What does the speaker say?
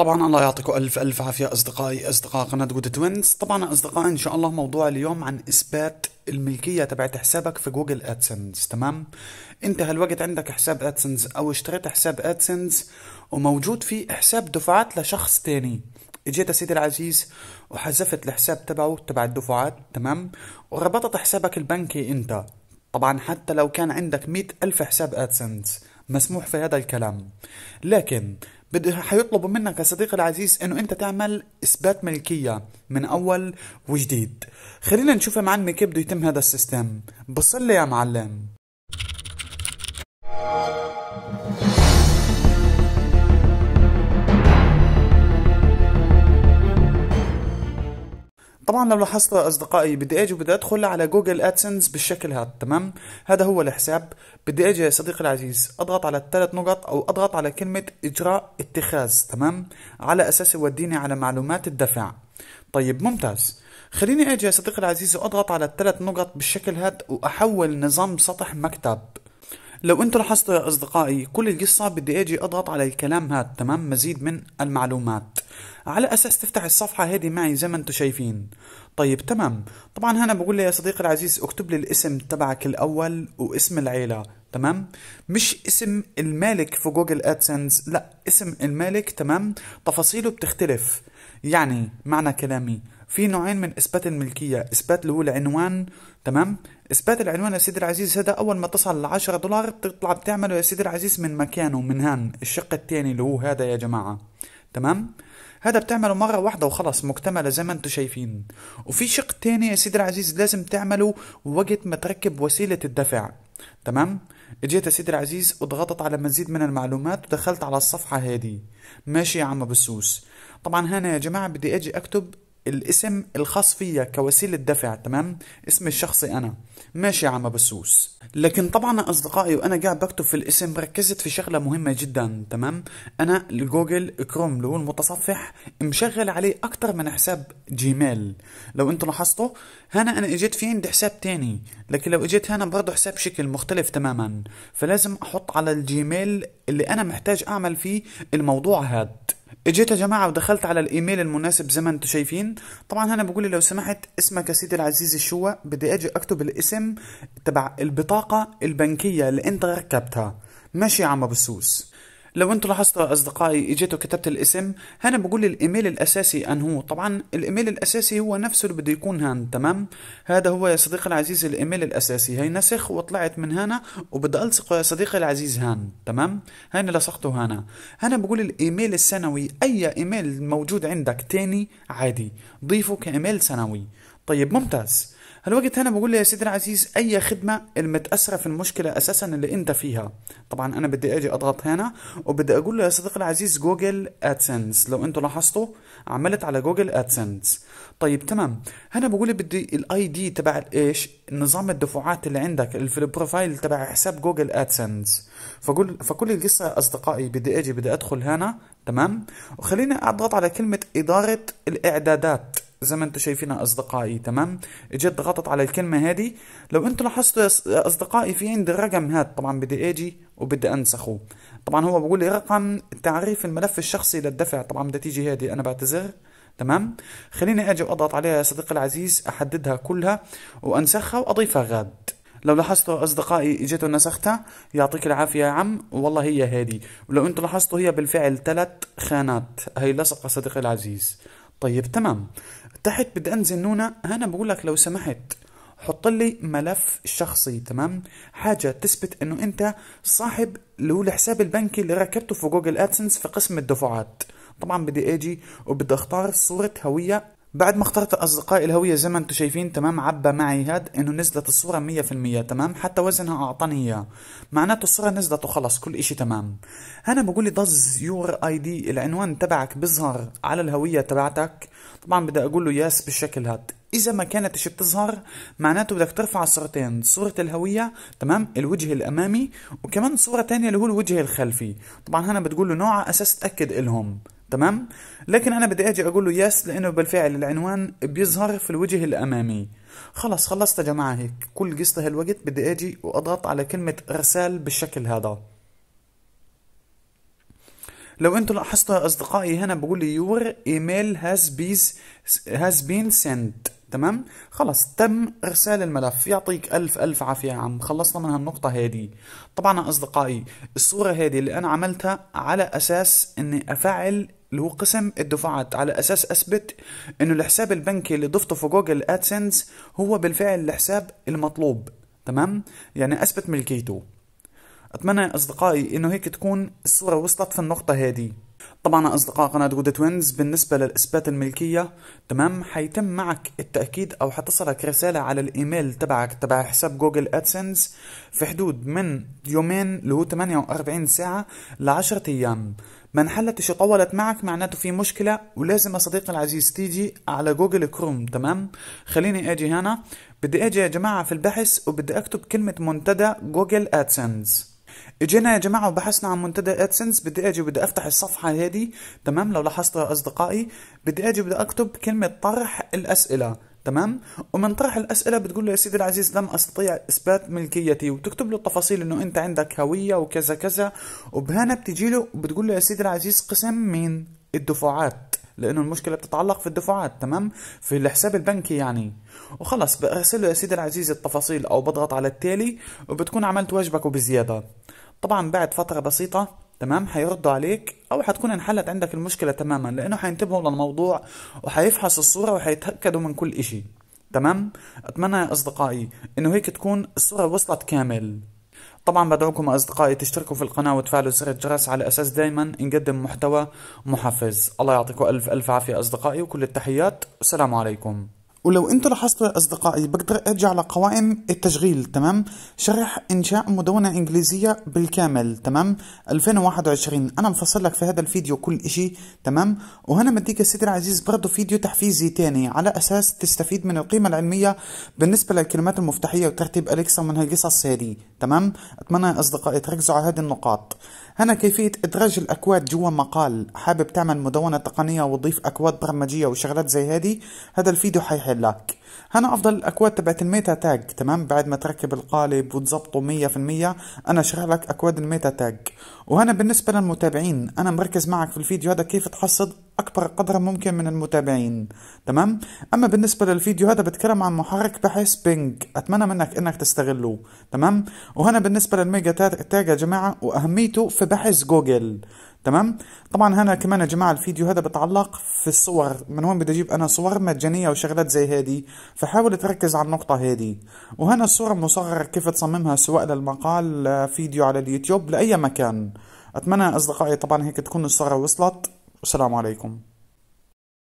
طبعا الله يعطيكم الف الف عافيه اصدقائي اصدقاء قناه جود توينز طبعا اصدقائي ان شاء الله موضوع اليوم عن اثبات الملكيه تبعت حسابك في جوجل ادسنس تمام انت هالوقت عندك حساب ادسنس او اشتريت حساب ادسنس وموجود فيه حساب دفعات لشخص تاني اجيت سيدي العزيز وحذفت الحساب تبعه تبع الدفعات تمام وربطت حسابك البنكي انت طبعا حتى لو كان عندك مئة ألف حساب ادسنس مسموح في هذا الكلام لكن بده حيطلبوا منك يا صديقي العزيز انه انت تعمل اثبات ملكيه من اول وجديد خلينا نشوف يا معلم كيف بده يتم هذا السيستم بصلي يا معلم طبعا لو لاحظت اصدقائي بدي اجي وبدي ادخل على جوجل ادسنس بالشكل هذا تمام هذا هو الحساب بدي اجي يا صديقي العزيز اضغط على الثلاث نقط او اضغط على كلمه اجراء اتخاذ تمام على اساس يوديني على معلومات الدفع طيب ممتاز خليني اجي يا صديقي العزيز واضغط على الثلاث نقط بالشكل هذا واحول نظام سطح مكتب لو انتوا لاحظتوا يا اصدقائي كل القصة بدي اجي اضغط على الكلام هذا تمام مزيد من المعلومات على اساس تفتح الصفحه هذه معي زي ما انتم شايفين طيب تمام طبعا هنا بقول لي يا صديقي العزيز اكتب لي الاسم تبعك الاول واسم العيله تمام مش اسم المالك في جوجل ادسنس لا اسم المالك تمام تفاصيله بتختلف يعني معنى كلامي في نوعين من اثبات الملكيه اثبات اللي هو العنوان تمام اثبات العنوان يا سيدي العزيز هذا اول ما تصل ل 10 دولار بتطلع بتعمله يا سيدي العزيز من مكانه من هان الشق الثاني اللي هو هذا يا جماعه تمام هذا بتعمله مرة واحدة وخلص مكتملة زي ما انتو شايفين وفي شق تاني يا سيدي العزيز لازم تعمله وقت ما تركب وسيلة الدفع تمام اجيت يا سيدي العزيز وضغطت على مزيد من المعلومات ودخلت على الصفحة هذه ماشي يا عم بسوس طبعا هنا يا جماعة بدي اجي اكتب الاسم الخاص فيا كوسيلة دفع تمام اسمي الشخصي أنا ماشي عم بسوس لكن طبعا أصدقائي وأنا قاعد بكتب في الاسم ركزت في شغلة مهمة جدا تمام أنا الجوجل كروم اللي هو المتصفح مشغل عليه أكتر من حساب جيميل لو أنتوا لاحظتوا هنا أنا إجيت في عندي حساب تاني لكن لو إجيت هنا برضه حساب شكل مختلف تماما فلازم أحط على الجيميل اللي أنا محتاج أعمل فيه الموضوع هاد اجيت يا جماعه ودخلت على الايميل المناسب زي ما انتم شايفين طبعا انا بقول لو سمحت اسمك يا سيدي العزيز الشوا بدي اجي اكتب الاسم تبع البطاقه البنكيه اللي انت ركبتها ماشي يا عم السوس. لو انتم لاحظتوا اصدقائي اجيتوا كتبت الاسم هنا بقول الايميل الاساسي ان هو طبعا الايميل الاساسي هو نفسه اللي بده يكون هان تمام هذا هو يا صديقي العزيز الايميل الاساسي هي نسخ وطلعت من هنا وبدي الصقه يا صديقي العزيز هان تمام هنا لصقته هنا هنا بقول الايميل السنوي اي ايميل موجود عندك تاني عادي ضيفه كايميل سنوي طيب ممتاز هالوقت انا بقول يا سيدي العزيز اي خدمه المتاثره في المشكله اساسا اللي انت فيها طبعا انا بدي اجي اضغط هنا وبدي اقول له يا صديقي العزيز جوجل ادسنس لو انتم لاحظتوا عملت على جوجل ادسنس طيب تمام هنا بقول لي بدي الاي دي تبع ايش نظام الدفعات اللي عندك اللي في البروفايل تبع حساب جوجل ادسنس فقول فكل القصه يا اصدقائي بدي اجي بدي ادخل هنا تمام وخليني اضغط على كلمه اداره الاعدادات زي ما انتم شايفين اصدقائي تمام اجت ضغطت على الكلمه هذه لو انتم لاحظتوا يا اصدقائي في عندي الرقم هذا طبعا بدي اجي وبدي انسخه طبعا هو بقول لي رقم تعريف الملف الشخصي للدفع طبعا بدها تيجي هذه انا بعتذر تمام خليني اجي واضغط عليها يا صديقي العزيز احددها كلها وانسخها واضيفها غاد لو لاحظتوا اصدقائي اجيتوا نسختها يعطيك العافيه يا عم والله هي هذه ولو انتم لاحظتوا هي بالفعل ثلاث خانات هي لصقه صديقي العزيز طيب تمام تحت بدي انزل نونا انا بقول لك لو سمحت حط لي ملف شخصي تمام حاجه تثبت انه انت صاحب اللي هو الحساب البنكي اللي ركبته في جوجل ادسنس في قسم الدفعات طبعا بدي اجي وبدي اختار صوره هويه بعد ما اخترت اصدقائي الهويه زي ما انتم شايفين تمام عبى معي هاد انه نزلت الصوره 100% تمام حتى وزنها اعطاني اياه معناته الصوره نزلت وخلص كل اشي تمام هنا بقول لي داز يور اي دي العنوان تبعك بيظهر على الهويه تبعتك طبعا بدي اقول له ياس بالشكل هاد اذا ما كانت شيء بتظهر معناته بدك ترفع صورتين صوره الهويه تمام الوجه الامامي وكمان صوره تانية اللي هو الوجه الخلفي طبعا هنا بتقول له نوع اساس تاكد الهم تمام لكن انا بدي اجي اقول له يس لانه بالفعل العنوان بيظهر في الوجه الامامي خلص خلصت يا جماعه هيك كل قصه هالوقت بدي اجي واضغط على كلمه ارسال بالشكل هذا لو انتم لاحظتوا اصدقائي هنا بقول لي يور ايميل هاز بيز هاز بين سنت تمام خلص تم ارسال الملف يعطيك الف الف عافيه يا عم خلصنا من هالنقطه هذه طبعا يا اصدقائي الصوره هذه اللي انا عملتها على اساس اني افعل اللي هو قسم الدفعات على اساس اثبت انه الحساب البنكي اللي ضفته في جوجل ادسنس هو بالفعل الحساب المطلوب تمام يعني اثبت ملكيته اتمنى يا اصدقائي انه هيك تكون الصوره وصلت في النقطه هذه طبعا اصدقاء قناه جودة توينز بالنسبه لاثبات الملكيه تمام حيتم معك التاكيد او حتصلك رساله على الايميل تبعك تبع حساب جوجل ادسنس في حدود من يومين اللي هو 48 ساعه ل 10 ايام ما انحلتش وطولت معك معناته في مشكلة ولازم يا صديقي العزيز تيجي على جوجل كروم تمام خليني اجي هنا بدي اجي يا جماعة في البحث وبدي اكتب كلمة منتدى جوجل ادسنس اجينا يا جماعه وبحثنا عن منتدى ادسنس بدي اجي وبدي افتح الصفحه هذه تمام لو لاحظتوا يا اصدقائي بدي اجي وبدي اكتب كلمه طرح الاسئله تمام ومن طرح الاسئله بتقول له يا سيدي العزيز لم استطيع اثبات ملكيتي وتكتب له التفاصيل انه انت عندك هويه وكذا كذا وبهنا بتجي له وبتقول له يا سيدي العزيز قسم من الدفعات لانه المشكله بتتعلق في الدفعات تمام في الحساب البنكي يعني وخلص له يا سيدي العزيز التفاصيل او بضغط على التالي وبتكون عملت واجبك وبزياده طبعا بعد فتره بسيطه تمام حيردوا عليك او حتكون انحلت عندك المشكله تماما لانه حينتبهوا للموضوع وحيفحص الصوره وحيتاكدوا من كل شيء تمام اتمنى يا اصدقائي انه هيك تكون الصوره وصلت كامل طبعا بدعوكم اصدقائي تشتركوا في القناه وتفعلوا زر الجرس على اساس دائما نقدم محتوى محفز الله يعطيكم الف الف عافيه اصدقائي وكل التحيات والسلام عليكم ولو انت لاحظتوا يا اصدقائي بقدر ارجع لقوائم التشغيل تمام شرح انشاء مدونه انجليزيه بالكامل تمام 2021 انا مفصل لك في هذا الفيديو كل اشي تمام وهنا مديك السيد العزيز برضه فيديو تحفيزي تاني على اساس تستفيد من القيمه العلميه بالنسبه للكلمات المفتاحيه وترتيب اليكسا ومن هالقصص هذه تمام اتمنى يا اصدقائي تركزوا على هذه النقاط هنا كيفيه ادراج الاكواد جوا مقال حابب تعمل مدونه تقنيه وتضيف اكواد برمجيه وشغلات زي هذه هذا الفيديو حيح لك هنا افضل الاكواد تبعت الميتا تاج تمام بعد ما تركب القالب وتظبطه 100% انا اشرح لك اكواد الميتا تاج وهنا بالنسبه للمتابعين انا مركز معك في الفيديو هذا كيف تحصد اكبر قدر ممكن من المتابعين تمام اما بالنسبه للفيديو هذا بتكلم عن محرك بحث بينج اتمنى منك انك تستغله تمام وهنا بالنسبه للميجا تاج يا جماعه واهميته في بحث جوجل تمام طبعا هنا كمان يا جماعه الفيديو هذا بتعلق في الصور من وين بدي اجيب انا صور مجانيه وشغلات زي هذه فحاول تركز على النقطه هذه وهنا الصوره مصغره كيف تصممها سواء للمقال فيديو على اليوتيوب لاي مكان اتمنى اصدقائي طبعا هيك تكون الصوره وصلت والسلام عليكم